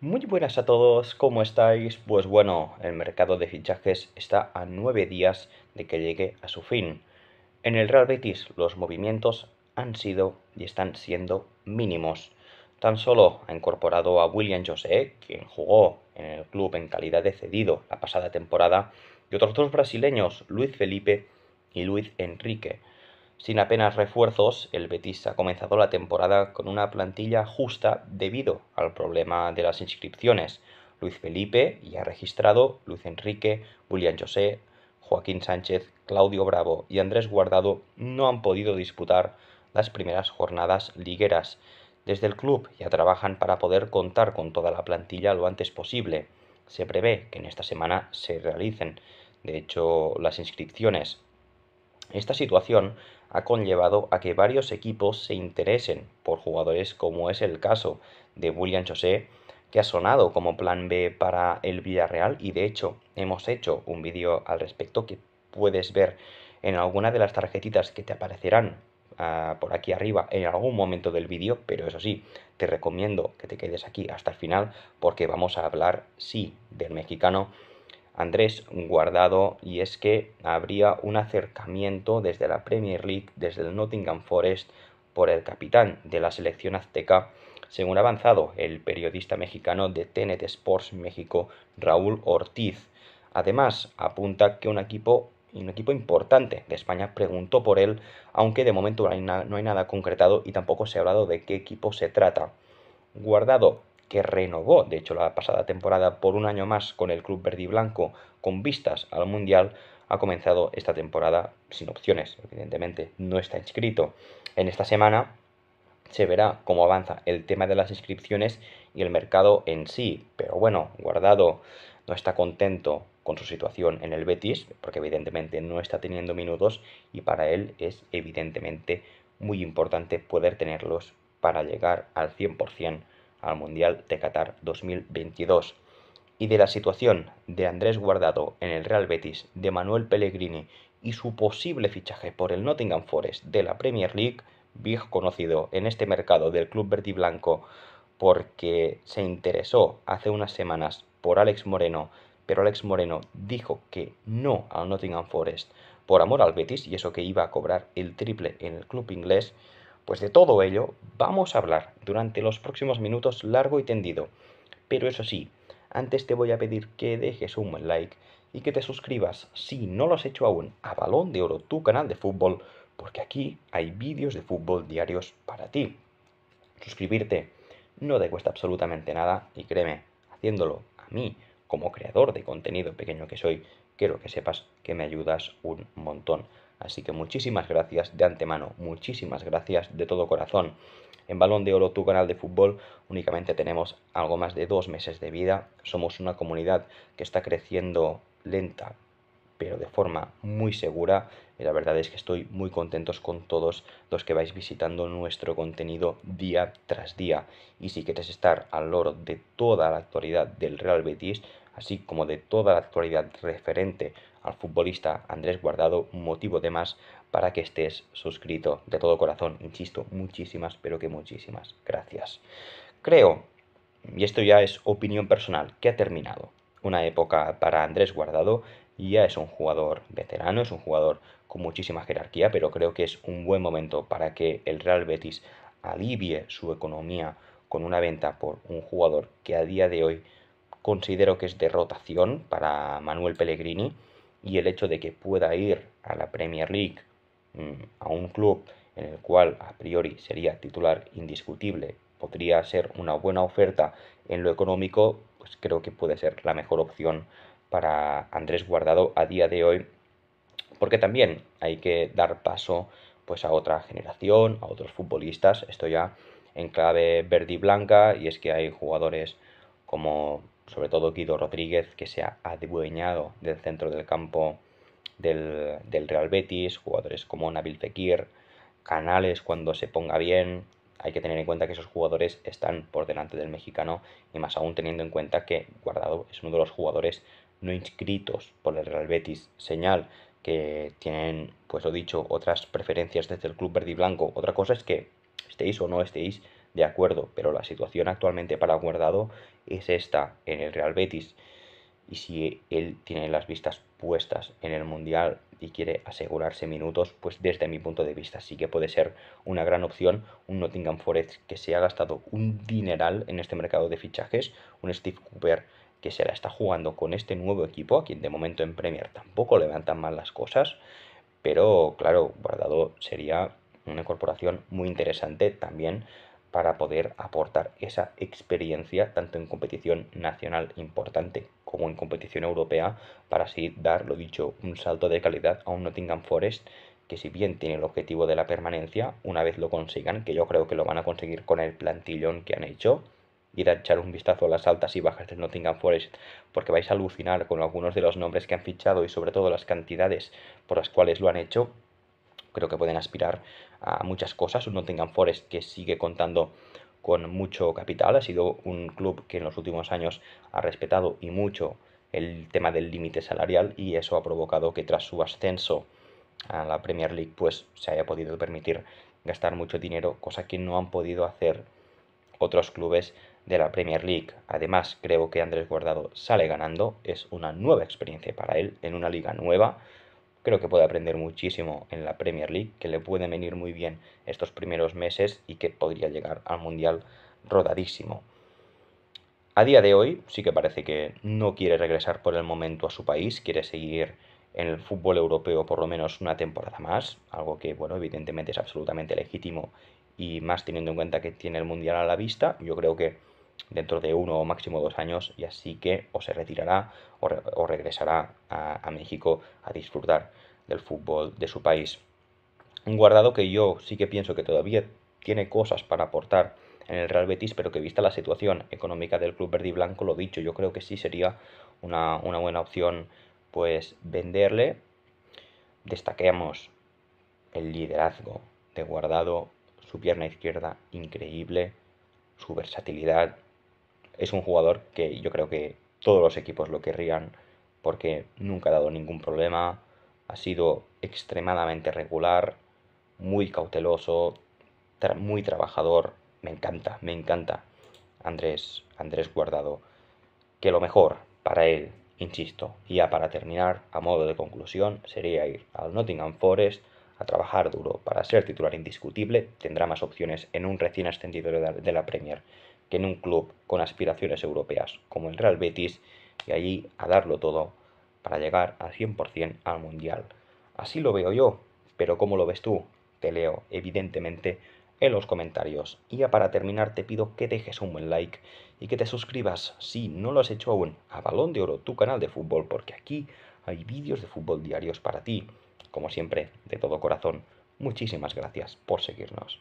Muy buenas a todos, ¿cómo estáis? Pues bueno, el mercado de fichajes está a nueve días de que llegue a su fin. En el Real Betis los movimientos han sido y están siendo mínimos. Tan solo ha incorporado a William José, quien jugó en el club en calidad de cedido la pasada temporada, y otros dos brasileños, Luis Felipe y Luis Enrique. Sin apenas refuerzos, el Betis ha comenzado la temporada con una plantilla justa debido al problema de las inscripciones. Luis Felipe y ha registrado Luis Enrique, Julián José, Joaquín Sánchez, Claudio Bravo y Andrés Guardado no han podido disputar las primeras jornadas ligueras. Desde el club ya trabajan para poder contar con toda la plantilla lo antes posible. Se prevé que en esta semana se realicen, de hecho, las inscripciones. Esta situación ha conllevado a que varios equipos se interesen por jugadores como es el caso de William José, que ha sonado como plan B para el Villarreal y de hecho hemos hecho un vídeo al respecto que puedes ver en alguna de las tarjetitas que te aparecerán ah, por aquí arriba en algún momento del vídeo, pero eso sí, te recomiendo que te quedes aquí hasta el final porque vamos a hablar sí del mexicano Andrés Guardado y es que habría un acercamiento desde la Premier League, desde el Nottingham Forest, por el capitán de la selección azteca, según ha avanzado el periodista mexicano de TNT Sports México, Raúl Ortiz. Además, apunta que un equipo, un equipo importante de España preguntó por él, aunque de momento no hay, no hay nada concretado y tampoco se ha hablado de qué equipo se trata. Guardado que renovó, de hecho, la pasada temporada por un año más con el club verde blanco con vistas al Mundial, ha comenzado esta temporada sin opciones, evidentemente no está inscrito. En esta semana se verá cómo avanza el tema de las inscripciones y el mercado en sí, pero bueno, guardado no está contento con su situación en el Betis, porque evidentemente no está teniendo minutos y para él es evidentemente muy importante poder tenerlos para llegar al 100% al Mundial de Qatar 2022 y de la situación de Andrés Guardado en el Real Betis, de Manuel Pellegrini y su posible fichaje por el Nottingham Forest de la Premier League, viejo conocido en este mercado del club verdiblanco porque se interesó hace unas semanas por Alex Moreno, pero Alex Moreno dijo que no al Nottingham Forest por amor al Betis y eso que iba a cobrar el triple en el club inglés, pues de todo ello vamos a hablar durante los próximos minutos largo y tendido. Pero eso sí, antes te voy a pedir que dejes un buen like y que te suscribas, si no lo has hecho aún, a Balón de Oro, tu canal de fútbol, porque aquí hay vídeos de fútbol diarios para ti. Suscribirte no te cuesta absolutamente nada y créeme, haciéndolo a mí como creador de contenido pequeño que soy, quiero que sepas que me ayudas un montón. Así que muchísimas gracias de antemano, muchísimas gracias de todo corazón. En Balón de Oro, tu canal de fútbol, únicamente tenemos algo más de dos meses de vida. Somos una comunidad que está creciendo lenta, pero de forma muy segura. Y la verdad es que estoy muy contentos con todos los que vais visitando nuestro contenido día tras día. Y si quieres estar al loro de toda la actualidad del Real Betis, así como de toda la actualidad referente al futbolista Andrés Guardado, motivo de más para que estés suscrito de todo corazón. Insisto, muchísimas, pero que muchísimas gracias. Creo, y esto ya es opinión personal, que ha terminado una época para Andrés Guardado. Ya es un jugador veterano, es un jugador con muchísima jerarquía, pero creo que es un buen momento para que el Real Betis alivie su economía con una venta por un jugador que a día de hoy considero que es de rotación para Manuel Pellegrini y el hecho de que pueda ir a la Premier League, mm, a un club en el cual a priori sería titular indiscutible, podría ser una buena oferta en lo económico, pues creo que puede ser la mejor opción para Andrés Guardado a día de hoy, porque también hay que dar paso pues a otra generación, a otros futbolistas, esto ya en clave verde y blanca, y es que hay jugadores como sobre todo Guido Rodríguez, que se ha adueñado del centro del campo del, del Real Betis, jugadores como Nabil Fekir, Canales cuando se ponga bien. Hay que tener en cuenta que esos jugadores están por delante del mexicano y más aún teniendo en cuenta que Guardado es uno de los jugadores no inscritos por el Real Betis, señal que tienen, pues lo dicho, otras preferencias desde el club verde y blanco. Otra cosa es que estéis o no estéis de acuerdo, pero la situación actualmente para Guardado es esta en el Real Betis. Y si él tiene las vistas puestas en el Mundial y quiere asegurarse minutos, pues desde mi punto de vista sí que puede ser una gran opción un Nottingham Forest que se ha gastado un dineral en este mercado de fichajes, un Steve Cooper que se la está jugando con este nuevo equipo, a quien de momento en Premier tampoco levantan mal las cosas, pero claro, Guardado sería una incorporación muy interesante también para poder aportar esa experiencia tanto en competición nacional importante como en competición europea para así dar, lo dicho, un salto de calidad a un Nottingham Forest que si bien tiene el objetivo de la permanencia, una vez lo consigan, que yo creo que lo van a conseguir con el plantillón que han hecho, ir a echar un vistazo a las altas y bajas del Nottingham Forest, porque vais a alucinar con algunos de los nombres que han fichado y sobre todo las cantidades por las cuales lo han hecho, creo que pueden aspirar a muchas cosas. no tengan Forest que sigue contando con mucho capital, ha sido un club que en los últimos años ha respetado y mucho el tema del límite salarial y eso ha provocado que tras su ascenso a la Premier League pues se haya podido permitir gastar mucho dinero, cosa que no han podido hacer otros clubes de la Premier League. Además, creo que Andrés Guardado sale ganando, es una nueva experiencia para él en una liga nueva Creo que puede aprender muchísimo en la Premier League, que le puede venir muy bien estos primeros meses y que podría llegar al Mundial rodadísimo. A día de hoy sí que parece que no quiere regresar por el momento a su país, quiere seguir en el fútbol europeo por lo menos una temporada más, algo que bueno, evidentemente es absolutamente legítimo y más teniendo en cuenta que tiene el Mundial a la vista, yo creo que dentro de uno o máximo dos años y así que o se retirará o, regresará a, México a disfrutar del fútbol de su país. Un guardado que yo sí que pienso que todavía tiene cosas para aportar en el Real Betis, pero que vista la situación económica del club verde y blanco, lo dicho, yo creo que sí sería una, una buena opción pues venderle. Destaquemos el liderazgo de guardado, su pierna izquierda increíble, su versatilidad, es un jugador que yo creo que todos los equipos lo querrían porque nunca ha dado ningún problema, ha sido extremadamente regular, muy cauteloso, muy trabajador, me encanta, me encanta Andrés, Andrés Guardado. Que lo mejor para él, insisto, y ya para terminar, a modo de conclusión, sería ir al Nottingham Forest a trabajar duro para ser titular indiscutible, tendrá más opciones en un recién ascendido de la Premier en un club con aspiraciones europeas como el Real Betis y allí a darlo todo para llegar al 100% al Mundial. Así lo veo yo, pero ¿cómo lo ves tú? Te leo, evidentemente, en los comentarios. Y ya para terminar te pido que dejes un buen like y que te suscribas, si no lo has hecho aún, a Balón de Oro, tu canal de fútbol, porque aquí hay vídeos de fútbol diarios para ti. Como siempre, de todo corazón, muchísimas gracias por seguirnos.